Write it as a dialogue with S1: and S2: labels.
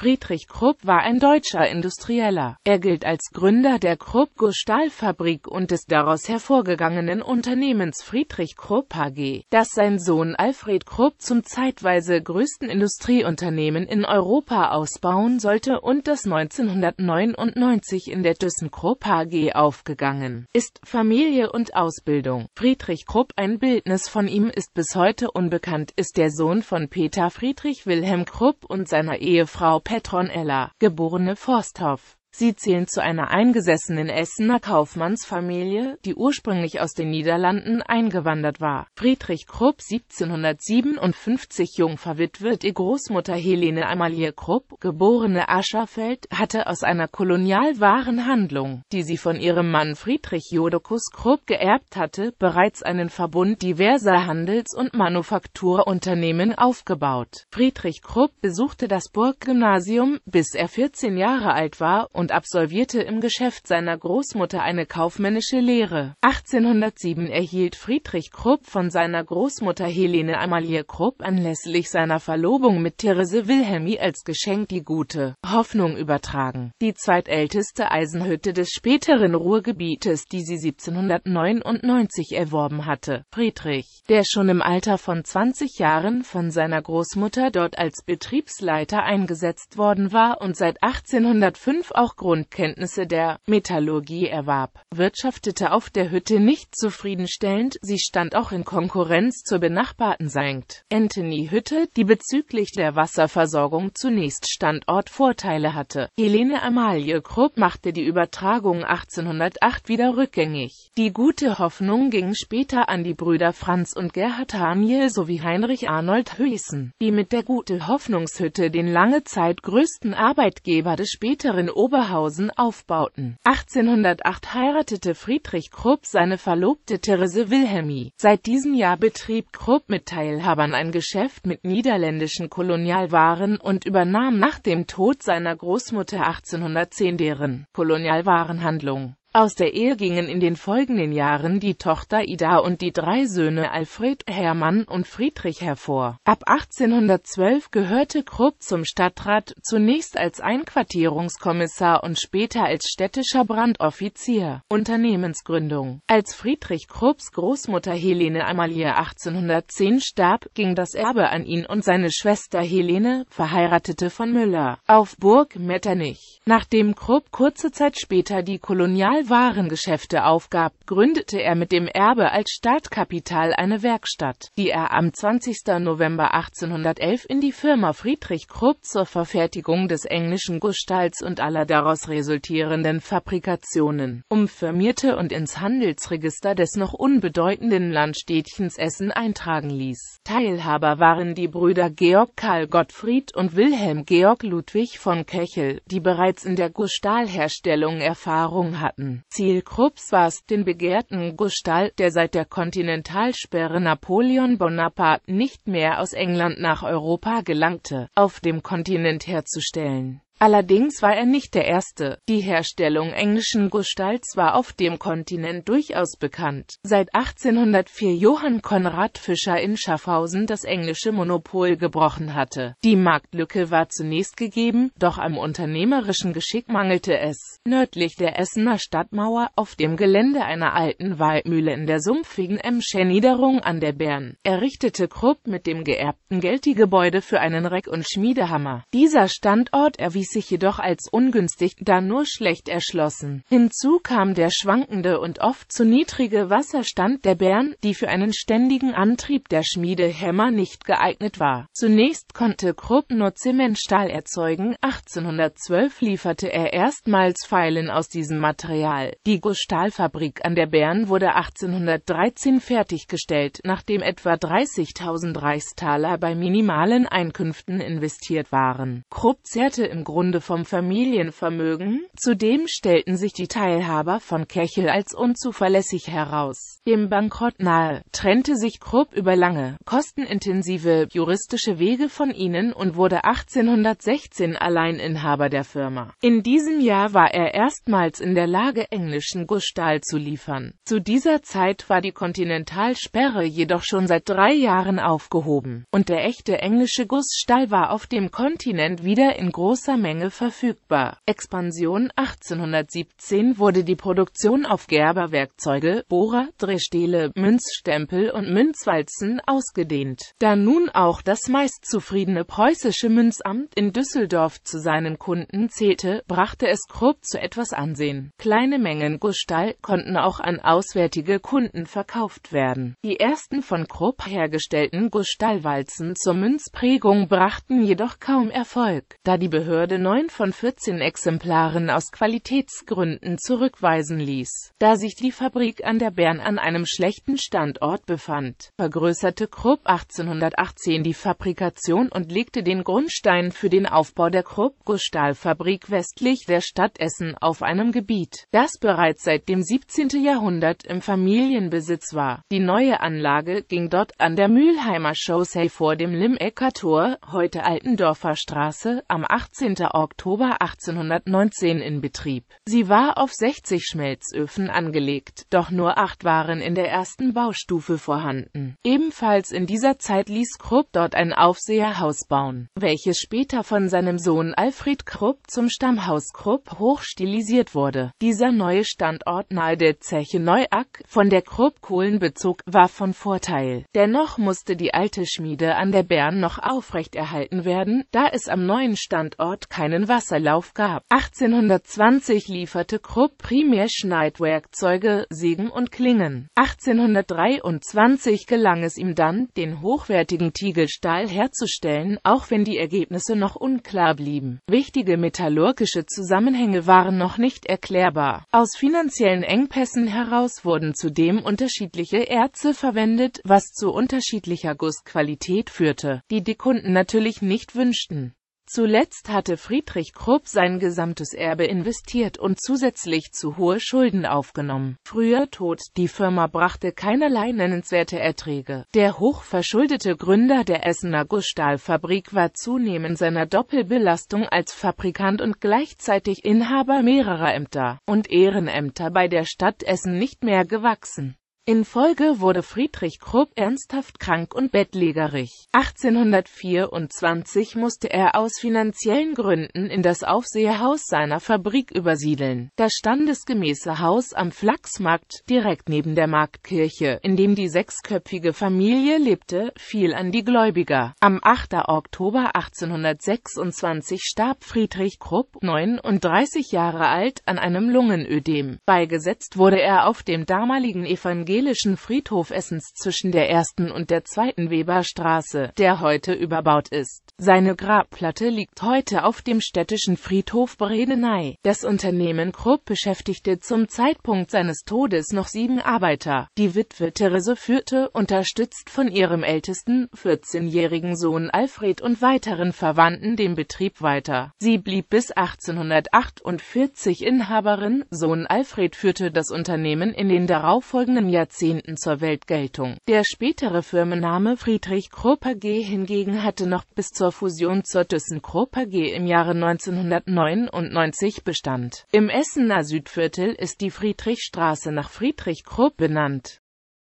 S1: Friedrich Krupp war ein deutscher Industrieller. Er gilt als Gründer der Krupp-Gur Stahlfabrik und des daraus hervorgegangenen Unternehmens Friedrich Krupp AG, das sein Sohn Alfred Krupp zum zeitweise größten Industrieunternehmen in Europa ausbauen sollte und das 1999 in der ThyssenKrupp AG aufgegangen ist. Familie und Ausbildung Friedrich Krupp, ein Bildnis von ihm ist bis heute unbekannt, ist der Sohn von Peter Friedrich Wilhelm Krupp und seiner Ehefrau Petronella, geborene Forsthoff. Sie zählen zu einer eingesessenen Essener Kaufmannsfamilie, die ursprünglich aus den Niederlanden eingewandert war. Friedrich Krupp 1757 jung verwitwet Ihr Großmutter Helene Amalie Krupp, geborene Ascherfeld, hatte aus einer Kolonialwarenhandlung, die sie von ihrem Mann Friedrich Jodokus Krupp geerbt hatte, bereits einen Verbund diverser Handels- und Manufakturunternehmen aufgebaut. Friedrich Krupp besuchte das Burggymnasium, bis er 14 Jahre alt war und absolvierte im Geschäft seiner Großmutter eine kaufmännische Lehre. 1807 erhielt Friedrich Krupp von seiner Großmutter Helene Amalie Krupp anlässlich seiner Verlobung mit Therese Wilhelmi als Geschenk die gute Hoffnung übertragen, die zweitälteste Eisenhütte des späteren Ruhrgebietes, die sie 1799 erworben hatte. Friedrich, der schon im Alter von 20 Jahren von seiner Großmutter dort als Betriebsleiter eingesetzt worden war und seit 1805 auch auch Grundkenntnisse der Metallurgie erwarb, wirtschaftete auf der Hütte nicht zufriedenstellend, sie stand auch in Konkurrenz zur benachbarten St. Anthony Hütte, die bezüglich der Wasserversorgung zunächst Standortvorteile hatte. Helene Amalie Krupp machte die Übertragung 1808 wieder rückgängig. Die gute Hoffnung ging später an die Brüder Franz und Gerhard Hamiel sowie Heinrich Arnold Huysen, die mit der gute Hoffnungshütte den lange Zeit größten Arbeitgeber des späteren Ober Oberhausen aufbauten. 1808 heiratete Friedrich Krupp seine Verlobte Therese Wilhelmi. Seit diesem Jahr betrieb Krupp mit Teilhabern ein Geschäft mit niederländischen Kolonialwaren und übernahm nach dem Tod seiner Großmutter 1810 deren Kolonialwarenhandlung. Aus der Ehe gingen in den folgenden Jahren die Tochter Ida und die drei Söhne Alfred, Hermann und Friedrich hervor. Ab 1812 gehörte Krupp zum Stadtrat, zunächst als Einquartierungskommissar und später als städtischer Brandoffizier. Unternehmensgründung Als Friedrich Krupps Großmutter Helene Amalie 1810 starb, ging das Erbe an ihn und seine Schwester Helene, verheiratete von Müller, auf Burg Metternich. Nachdem Krupp kurze Zeit später die Kolonial Warengeschäfte aufgab, gründete er mit dem Erbe als Startkapital eine Werkstatt, die er am 20. November 1811 in die Firma Friedrich Krupp zur Verfertigung des englischen Gussstahls und aller daraus resultierenden Fabrikationen umfirmierte und ins Handelsregister des noch unbedeutenden Landstädtchens Essen eintragen ließ. Teilhaber waren die Brüder Georg Karl Gottfried und Wilhelm Georg Ludwig von Kechel, die bereits in der Gussstahlherstellung Erfahrung hatten. Ziel Krupps war es, den begehrten Gestalt, der seit der Kontinentalsperre Napoleon Bonaparte nicht mehr aus England nach Europa gelangte, auf dem Kontinent herzustellen. Allerdings war er nicht der Erste. Die Herstellung englischen Gestalts war auf dem Kontinent durchaus bekannt. Seit 1804 Johann Konrad Fischer in Schaffhausen das englische Monopol gebrochen hatte. Die Marktlücke war zunächst gegeben, doch am unternehmerischen Geschick mangelte es. Nördlich der Essener Stadtmauer, auf dem Gelände einer alten Waldmühle in der sumpfigen Emscher Niederung an der Bern, errichtete Krupp mit dem geerbten Geld die Gebäude für einen Reck- und Schmiedehammer. Dieser Standort erwies erwies sich jedoch als ungünstig, da nur schlecht erschlossen. Hinzu kam der schwankende und oft zu niedrige Wasserstand der Bären, die für einen ständigen Antrieb der Schmiede Schmiedehämmer nicht geeignet war. Zunächst konnte Krupp nur Zementstahl erzeugen, 1812 lieferte er erstmals Pfeilen aus diesem Material. Die Gussstahlfabrik an der Bern wurde 1813 fertiggestellt, nachdem etwa 30.000 Reichstaler bei minimalen Einkünften investiert waren. Krupp zehrte im Grunde zugrunde vom Familienvermögen. Zudem stellten sich die Teilhaber von Kechel als unzuverlässig heraus. Dem Bankrott nahe, trennte sich Krupp über lange, kostenintensive juristische Wege von ihnen und wurde 1816 Alleininhaber der Firma. In diesem Jahr war er erstmals in der Lage, englischen Gussstahl zu liefern. Zu dieser Zeit war die Kontinentalsperre jedoch schon seit drei Jahren aufgehoben, und der echte englische Gussstahl war auf dem Kontinent wieder in großer Menge Menge verfügbar. Expansion 1817 wurde die Produktion auf Gerberwerkzeuge, Bohrer, Drehstähle, Münzstempel und Münzwalzen ausgedehnt. Da nun auch das meistzufriedene preußische Münzamt in Düsseldorf zu seinen Kunden zählte, brachte es Krupp zu etwas Ansehen. Kleine Mengen Gustall konnten auch an auswärtige Kunden verkauft werden. Die ersten von Krupp hergestellten Gustallwalzen zur Münzprägung brachten jedoch kaum Erfolg, da die Behörde neun von 14 Exemplaren aus Qualitätsgründen zurückweisen ließ. Da sich die Fabrik an der Bern an einem schlechten Standort befand, vergrößerte Krupp 1818 die Fabrikation und legte den Grundstein für den Aufbau der krupp gustahl westlich der Stadt Essen auf einem Gebiet, das bereits seit dem 17. Jahrhundert im Familienbesitz war. Die neue Anlage ging dort an der Mülheimer Chaussee vor dem Limmecker Tor, heute Altendorfer Straße, am 18. Oktober 1819 in Betrieb. Sie war auf 60 Schmelzöfen angelegt, doch nur acht waren in der ersten Baustufe vorhanden. Ebenfalls in dieser Zeit ließ Krupp dort ein Aufseherhaus bauen, welches später von seinem Sohn Alfred Krupp zum Stammhaus Krupp hochstilisiert wurde. Dieser neue Standort nahe der Zeche Neuack, von der Krupp Kohlen bezog, war von Vorteil. Dennoch musste die alte Schmiede an der Bern noch aufrechterhalten werden, da es am neuen Standort keinen Wasserlauf gab. 1820 lieferte Krupp primär Schneidwerkzeuge, Sägen und Klingen. 1823 gelang es ihm dann, den hochwertigen Tiegelstahl herzustellen, auch wenn die Ergebnisse noch unklar blieben. Wichtige metallurgische Zusammenhänge waren noch nicht erklärbar. Aus finanziellen Engpässen heraus wurden zudem unterschiedliche Erze verwendet, was zu unterschiedlicher Gussqualität führte, die die Kunden natürlich nicht wünschten. Zuletzt hatte Friedrich Krupp sein gesamtes Erbe investiert und zusätzlich zu hohe Schulden aufgenommen. Früher tot, die Firma brachte keinerlei nennenswerte Erträge. Der hochverschuldete Gründer der Essener Gussstahlfabrik war zunehmend seiner Doppelbelastung als Fabrikant und gleichzeitig Inhaber mehrerer Ämter und Ehrenämter bei der Stadt Essen nicht mehr gewachsen in Folge wurde Friedrich Krupp ernsthaft krank und bettlägerig. 1824 musste er aus finanziellen Gründen in das Aufseherhaus seiner Fabrik übersiedeln, das standesgemäße Haus am Flachsmarkt, direkt neben der Marktkirche, in dem die sechsköpfige Familie lebte, fiel an die Gläubiger. Am 8. Oktober 1826 starb Friedrich Krupp, 39 Jahre alt, an einem Lungenödem. Beigesetzt wurde er auf dem damaligen Evangelium evangelischen Friedhof Essens zwischen der ersten und der zweiten Weberstraße, der heute überbaut ist. Seine Grabplatte liegt heute auf dem städtischen Friedhof Bredeney. Das Unternehmen Krupp beschäftigte zum Zeitpunkt seines Todes noch sieben Arbeiter. Die Witwe Therese führte, unterstützt von ihrem ältesten, 14-jährigen Sohn Alfred und weiteren Verwandten den Betrieb weiter. Sie blieb bis 1848 Inhaberin, Sohn Alfred führte das Unternehmen in den darauffolgenden Jahren Jahrzehnten zur Weltgeltung. Der spätere Firmenname Friedrich Krupp AG hingegen hatte noch bis zur Fusion zur ThyssenKrupp AG im Jahre 1999 Bestand. Im Essener Südviertel ist die Friedrichstraße nach Friedrich Krupp benannt